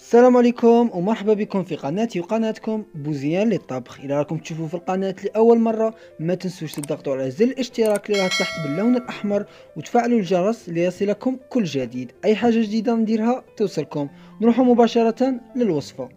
السلام عليكم ومرحبا بكم في قناتي وقناتكم بوزيان للطبخ الى راكم تشوفوا في القناه لاول مره ما تنسوش تضغطوا على زر الاشتراك اللي راه تحت باللون الاحمر وتفعلوا الجرس ليصلكم كل جديد اي حاجه جديده نديرها توصلكم نروحوا مباشره للوصفه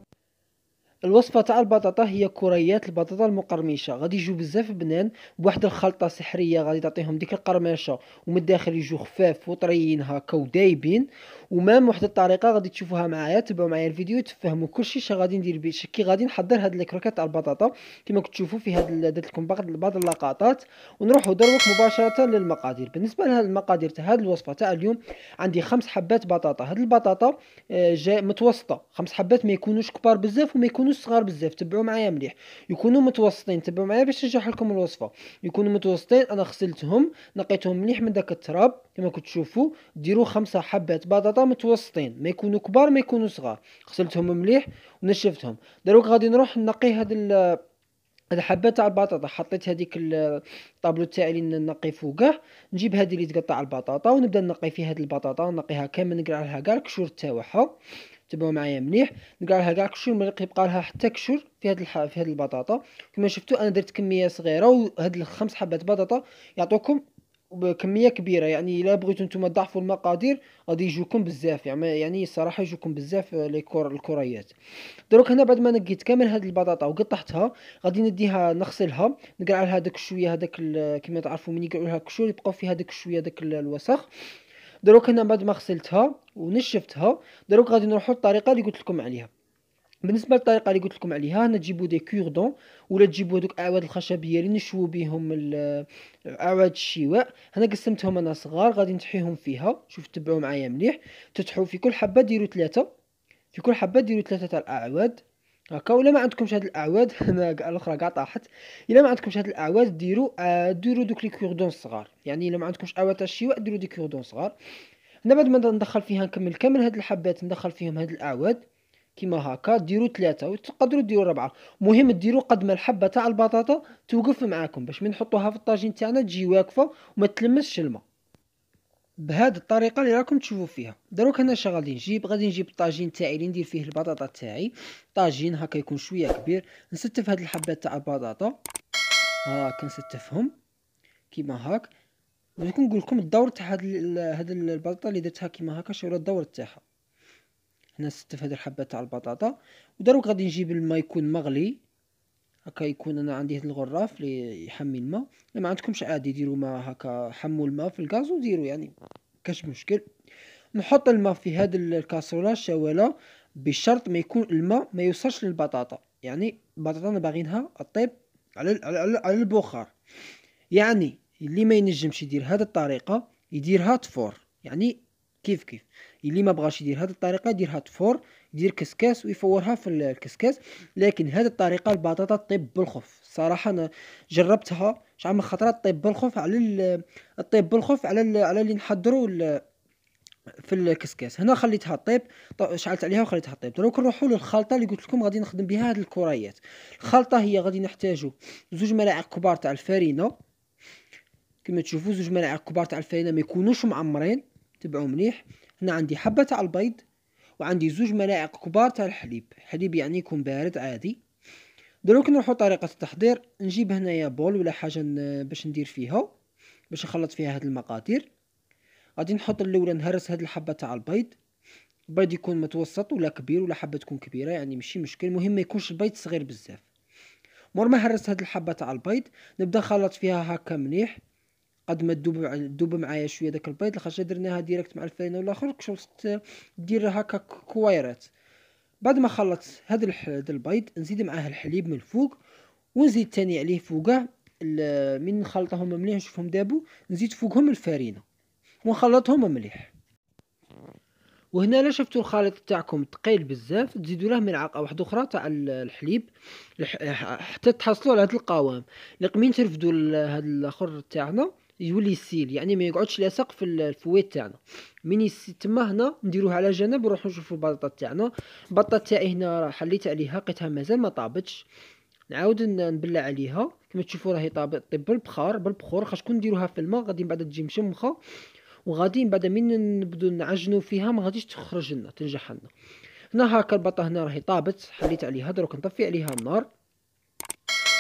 الوصفه تاع البطاطا هي كريات البطاطا المقرمشه غادي يجوا بزاف بنان بواحد الخلطه سحريه غادي تعطيهم ديك القرمشه ومن الداخل يجوا خفاف وطريين هكا ودايبين ومام واحد الطريقه غادي تشوفوها معايا تبعوا معايا الفيديو تفهموا كلشي اش غادي ندير به كي غادي نحضر هاد الكروكات تاع البطاطا كما كتشوفوا في هاد درت لكم بعض بعض اللقطات ونروحوا دروك مباشره للمقادير بالنسبه لهاد المقادير تاع هاد الوصفه تاع اليوم عندي خمس حبات بطاطا هاد البطاطا آه، جاي متوسطه خمس حبات ما يكونوش كبار بزاف وما يكونوش صغار بزاف تبعوا معايا مليح يكونوا متوسطين تبعوا معايا باش نشرح لكم الوصفه يكونوا متوسطين انا غسلتهم نقيتهم مليح من داك التراب كما كتشوفوا ديروا خمسه حبات بطاطا ببساطه متوسطين ما يكونوا كبار ما يكونوا صغار غسلتهم مليح ونشفتهم دروك غادي نروح نقي هاد هاد الحبات تاع البطاطا حطيت هذيك الطابلو تاعي اللي نقي فوقه نجيب هذه اللي تقطع البطاطا ونبدا نقي فيها هاد البطاطا نقيها كامل نقرع لها كاع الكشور تاعها تبعوا معايا مليح نقرع لها كاع الكشور ملي يبقى لها حتى كشور في هاد في هاد البطاطا كما شفتوا انا درت كميه صغيره وهاد الخمس حبات بطاطا يعطوكم بكميه كبيره يعني الا بغيتو نتوما تضعفوا المقادير غادي يجوكم بزاف يعني يعني الصراحه يجوكم بزاف كور الكريات دروك هنا بعد ما نقيت كامل هذه البطاطا وقطعتها غادي نديها نغسلها نقرع لها داك الشويه هذاك كما تعرفوا من يقرعوا لها يبقاو فيها داك الشويه داك الوسخ دروك هنا بعد ما غسلتها ونشفتها دروك غادي نروحوا للطريقه اللي قلت لكم عليها بالنسبه للطريقه اللي قلت لكم عليها انا تجيبوا دي كوردون ولا تجيبوا هذوك اعواد الخشبيه اللي نشووا بهم اعواد الشواء هنا قسمتهم انا صغار غادي نتحيهم فيها شوف تبعوا معايا مليح تتحوا في كل حبه ديروا ثلاثه في كل حبه ديروا ثلاثه تاع الاعواد هكا ولا ما عندكمش هاد الاعواد انا الاخرى كاع طاحت الا ما عندكمش هاد الاعواد ديروا آه، ديروا دوك لي كوردون صغار يعني الا ما عندكمش اعواد تاع الشواء ديروا دي كوردون صغار هنا بعد ما ندخل فيها نكمل كامل هاد الحبات ندخل فيهم هاد الاعواد كيما هكا ديروا ثلاثه وتقدروا ديروا ربعه مهم ديروا قد ما الحبه تاع البطاطا توقف معاكم باش من نحطوها في الطاجين تاعنا تجي واقفه وما تلمسش الماء بهذه الطريقه اللي راكم تشوفوا فيها دروك هنا شغالين نجيب غادي نجيب الطاجين تاعي اللي ندير فيه البطاطا تاعي طاجين هكا يكون شويه كبير نستف هاد الحبات تاع البطاطا هاكا نستفهم كيما هاك نقول لكم الدور تاع هاد هاد البطاطا اللي درتها كيما هكا شنو الدور تاعها هنا نستف هاد الحبة تاع البطاطا ودروك غادي نجيب الماء يكون مغلي هكا يكون انا عندي هاد الغراف اللي يحمي الماء الا ما عندكمش عادي ديروا ما هكا حموا الماء في الغاز وديروا يعني كاش مشكل نحط الماء في هاد الكاسروله الشواله بشرط ما يكون الماء ما يوصلش للبطاطا يعني البطاطا انا باغينها طيب على على على البخار يعني اللي ما ينجمش يدير هاد الطريقه يديرها تفور يعني كيف كيف اللي ما بغاش يدير هذه الطريقه يدير تفور فور يدير كسكاس ويفورها في الكسكاس لكن هذه الطريقه البطاطا تطيب بالخوف صراحه انا جربتها شحال من خطره تطيب بالخوف على الطيب بالخوف على على اللي نحضروا في الكسكاس هنا خليتها طيب شعلت عليها وخليتها طيب دروك نروحوا للخلطه اللي قلت لكم غادي نخدم بها هاد الكريات الخلطه هي غادي نحتاجو زوج ملاعق كبار تاع الفارينه كما تشوفوا زوج ملاعق كبار تاع الفارينه ما يكونوش معمرين تبعوا مليح هنا عندي حبة تاع البيض وعندي زوج ملاعق كبار تاع الحليب الحليب يعني يكون بارد عادي دروك نروحو طريقة التحضير نجيب هنايا بول ولا حاجة باش ندير فيها باش نخلط فيها هاد المقادير غادي نحط الاولى نهرس هاد الحبة تاع البيض البيض يكون متوسط ولا كبير ولا حبة تكون كبيرة يعني ماشي مشكل المهم ما يكونش البيض صغير بزاف مور ما هرست هاد الحبة تاع البيض نبدا نخلط فيها هكا مليح قد ما دوب دوب معايا شويه داك البيض الخرجه درناها ديريكت مع الفرينه والاخر كنت دير هكا كويرات بعد ما خلطت هذا البيض نزيد معاه الحليب من الفوق ونزيد تاني عليه فوقه من نخلطهم مليح نشوفهم دابو نزيد فوقهم الفرينه ونخلطهم مليح وهنا لا شفتوا الخليط تاعكم ثقيل بزاف تزيدوا له ملعقه واحده اخرى تاع الحليب حتى تحصلوا على هذا القوام لقمين ترفدوا هذا الاخر تاعنا يولي يسيل يعني ما يقعدش لاصق في الفويت تاعنا من تما هنا نديروه على جنب ونروحو نشوفو البطاطا تاعنا البطاطا تاعي هنا راه حليت عليها لقيتها مازال ما طابتش نعاود نبلع عليها كما تشوفوا راهي طابت طيب بالبخار بالبخور خاص كون نديروها في الماء غادي من بعد تجي مشمخه وغادي من بعد من نبدو نعجنو فيها ما غاديش تخرج لنا تنجح لنا هنا هاكا البطاطا هنا راهي طابت حليت عليها دروك نطفي عليها النار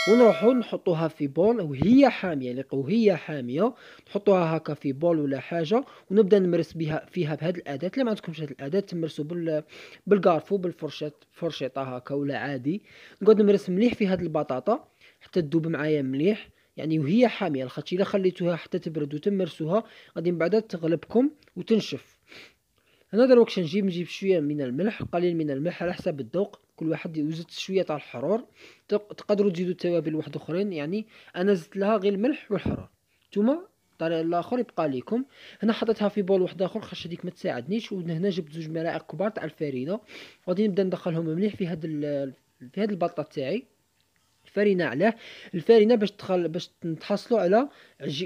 ونروحو نحطوها في بول وهي حاميه لقوا هي حاميه نحطوها هكا في بول ولا حاجه ونبدا نمرس بها فيها بهاد الاداه اللي ما عندكمش هاد الاداه تمرسوا بال بالكارفو بالفرشات فرشيطه هكا ولا عادي نقعد نمرس مليح في هاد البطاطا حتى تذوب معايا مليح يعني وهي حاميه الخدشي الا خليتوها حتى تبرد وتمرسوها غادي من بعد تغلبكم وتنشف هنا دروك نجيب نجيب شويه من الملح قليل من الملح على حسب الذوق كل واحد وزدت شويه تاع الحرور تقدروا تزيدوا توابل واحد اخرين يعني انا زدت لها غير الملح والحرور ثم الطريق الاخر يبقى لكم هنا حطيتها في بول واحد اخر خاطر هذيك ما تساعدنيش وهنا جبت زوج ملاعق كبار تاع الفرينه غادي نبدا ندخلهم مليح في هاد في هاد البطه تاعي الفارينة علاه الفارينة باش تدخل باش نتحصلوا على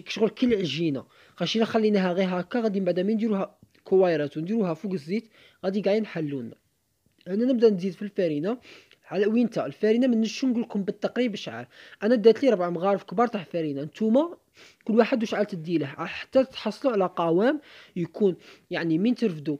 شغل كل عجينه خاطر خليناها غير هكا غادي بعدا من نديروها كويرات ونديروها فوق الزيت غادي كاع لنا هنا نبدا نزيد في الفرينه على وين الفرينه ما نش نقول لكم بالتقريب شحال انا دات لي ربع مغارف كبار تاع فرينه نتوما كل واحد وشعال تديله حتى تحصلوا على قوام يكون يعني من ترفدوا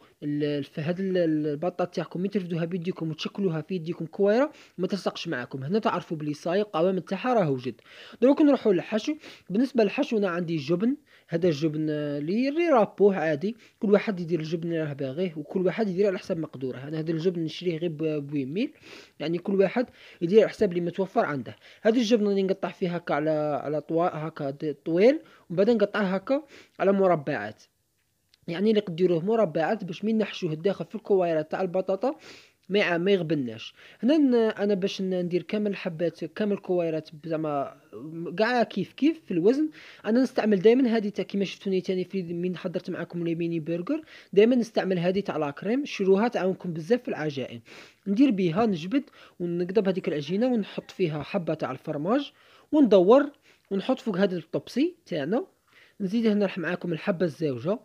في هذه البطه تاعكم من ترفدوها بيديكم وتشكلوها في يديكم كويره ما تلصقش معاكم هنا تعرفوا بلي صاي القوام تاعها راهو جد دروك نروحوا للحشو بالنسبه للحشو انا عندي جبن هذا الجبن اللي رابوه عادي كل واحد يدير الجبن اللي راه باغيه وكل واحد يدير على حسب مقدوره انا هذا الجبن نشريه غير بويميل يعني كل واحد يدير على حسب اللي متوفر عنده هذا الجبن اللي نقطع فيه هكا على على طوا هكا طويل ومن نقطعه هكا على مربعات يعني اللي ديروه مربعات باش من نحشوه الداخل في الكويره تاع البطاطا ما ما يغبناش هنا انا باش ندير كامل الحبات كامل الكويرات زعما كاع كيف كيف في الوزن انا نستعمل دائما هذه تاع كيما شفتوني تاني في من حضرت معكم لي ميني برجر دائما نستعمل هذه تاع لاكريم شروها تعاونكم بزاف في العجائن ندير بها نجبد ونقدب هذيك العجينه ونحط فيها حبه تاع الفرماج وندور ونحط فوق هذا الطبسي تاعنا نزيد هنا معاكم الحبه الزاوجه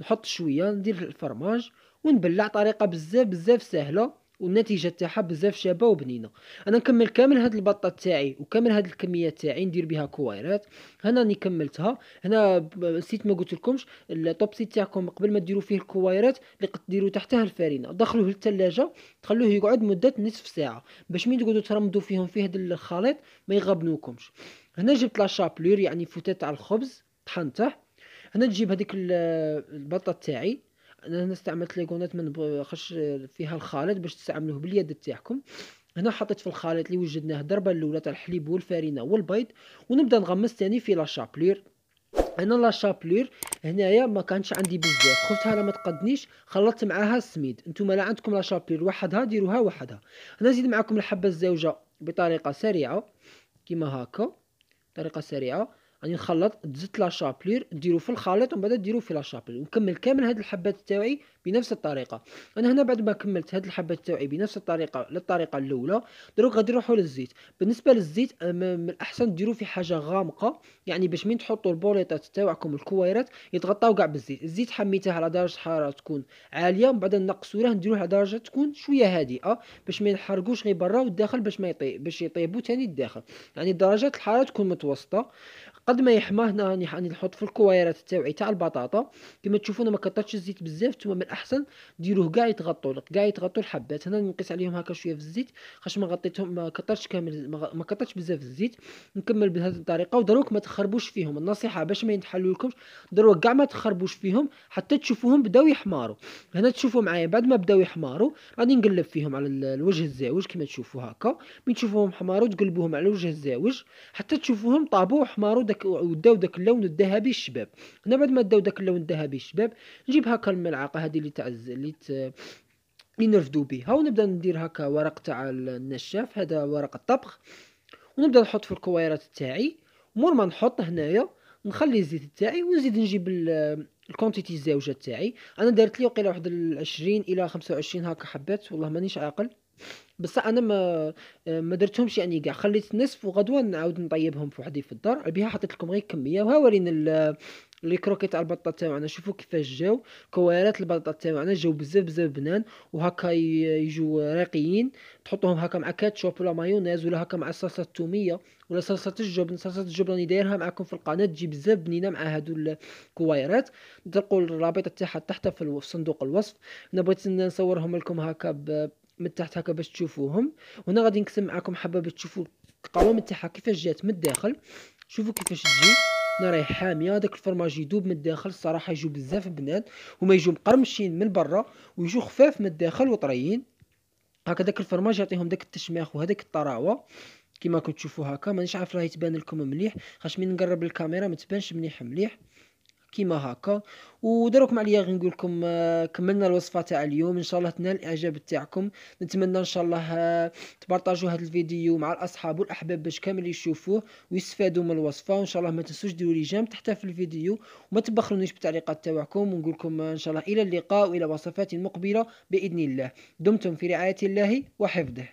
نحط شويه ندير الفرماج ونبلع طريقه بزاف بزاف سهله والنتيجه تاعها بزاف شابه وبنينه انا نكمل كامل هاد البطه تاعي وكامل هاد الكميه تاعي ندير بها كويرات هنا راني كملتها هنا نسيت ما قلت لكمش الطوبسي تاعكم قبل ما ديروا فيه الكويرات اللي ديروا تحتها الفارينه دخلوه للثلاجه تخلوه يقعد مده نصف ساعه باش مين تقعدوا ترمدوا فيهم في هذا الخليط ما يغبنوكمش هنا جبت لا شابلور يعني فوتات تاع الخبز طحنته هنا نجيب هذيك البطه تاعي انا هنا استعملت ليغونات من خش فيها الخليط باش تستعملوه باليد تاعكم هنا حطيت في الخليط اللي وجدناه الضربه الاولى تاع الحليب والفارينه والبيض ونبدا نغمس ثاني في لا شابلور انا لا شابلور هنايا ما كانش عندي بزاف خفتها لا ما تقدنيش خلطت معاها السميد نتوما لا عندكم لا شابلور وحدها ديروها وحدها هنا نزيد معكم الحبه الزوجه بطريقه سريعه كيما هاكا طريقة سريعة غادي نخلط تزت لا شابلور ديرو في الخليط ومن بعد ديرو في لا شابلور ونكمل كامل هاد الحبات تاعي بنفس الطريقه انا هنا بعد ما كملت هاد الحبات تاعي بنفس الطريقه للطريقه الاولى دروك غادي نروحوا للزيت بالنسبه للزيت من الاحسن ديروا في حاجه غامقه يعني باش من تحطوا البوليطات تاعكم الكويرات يتغطاو كاع بالزيت الزيت حميته على درجه حراره تكون عاليه ومن بعد نقصوا راه نديروه على درجه تكون شويه هادئه باش ما ينحرقوش غير برا والداخل باش ما يطيب باش يطيبوا تاني الداخل يعني درجات الحراره تكون متوسطه قد ما هنا راني راني نحط في الكويرات تاوعي تاع البطاطا كما تشوفون ما كثرتش الزيت بزاف ثم من الاحسن ديروه كاع يتغطوا كاع يتغطوا الحبات هنا نقيس عليهم هكا شويه في الزيت خاش ما غطيتهم ما كثرتش كامل ما كثرتش بزاف الزيت نكمل بهذه الطريقه ودروك ما تخربوش فيهم النصيحه باش ما ينتحلوا لكمش دروك كاع ما تخربوش فيهم حتى تشوفوهم بداو يحماروا هنا تشوفوا معايا بعد ما بداو يحماروا غادي نقلب فيهم على الوجه الزاوج كما تشوفوا هكا من تشوفوهم حمارو تقلبوهم على الوجه الزاوج حتى تشوفوهم طابوا وحماروا داك وداو داك اللون الذهبي للشباب هنا بعد ما داو داك اللون الذهبي للشباب نجيب هكا الملعقه هذه اللي تاع اللي ت... اللي نرفدو بها ونبدا ندير هكا ورق تاع النشاف هذا ورق الطبخ ونبدا نحط في الكويرات تاعي مور ما نحط هنايا نخلي الزيت تاعي ونزيد نجيب الكونتيتي الزاوجه تاعي انا دارت لي وقيله واحد 20 الى 25 هكا حبات والله مانيش عاقل بصح انا ما ما درتهمش يعني كاع خليت نصف وغدوه نعاود نطيبهم في وحدي في الدار بها حطيت لكم غير كميه وها ورينا لي كروكي تاع البطاطا تاعنا شوفوا كيفاش جاو كوارات البطاطا تاعنا جاو بزاف بزاف بنان وهكا يجو راقيين تحطوهم هكا مع كاتشوب ولا مايونيز ولا هكا مع صلصه التوميه ولا صلصه الجبن صلصه الجبن راني دايرها معكم في القناه تجي بزاف بنينه مع هادو الكويرات تلقوا الرابط تاعها تحت في صندوق الوصف انا بغيت نصورهم لكم هكا من تحت هكا باش تشوفوهم وهنا غادي نكتب معكم حبه باش تشوفوا القوام تاعها كيفاش جات من الداخل شوفوا كيفاش تجي هنا راهي حاميه داك الفرماج يذوب من الداخل الصراحه يجوا بزاف بنات وما يجوا مقرمشين من برا ويجوا خفاف من الداخل وطريين هكا داك الفرماج يعطيهم داك التشماخ وهذاك الطراوه كما كنتشوفوا هكا مانيش عارف راهي تبان لكم مليح خاش من نقرب الكاميرا ما تبانش مليح مليح كيما هكا ودروك معليا غير نقول لكم آه، كملنا الوصفه تاع اليوم ان شاء الله تنال الاعجاب تاعكم نتمنى ان شاء الله آه، تبارطاجوا هذا الفيديو مع الاصحاب والاحباب باش كامل يشوفوه ويستفادوا من الوصفه وان شاء الله ما تنسوش ديروا لي جيم تحت في الفيديو وما تبخلونيش بالتعليقات تاعكم ونقول لكم آه، ان شاء الله الى اللقاء والى وصفات مقبله باذن الله دمتم في رعايه الله وحفظه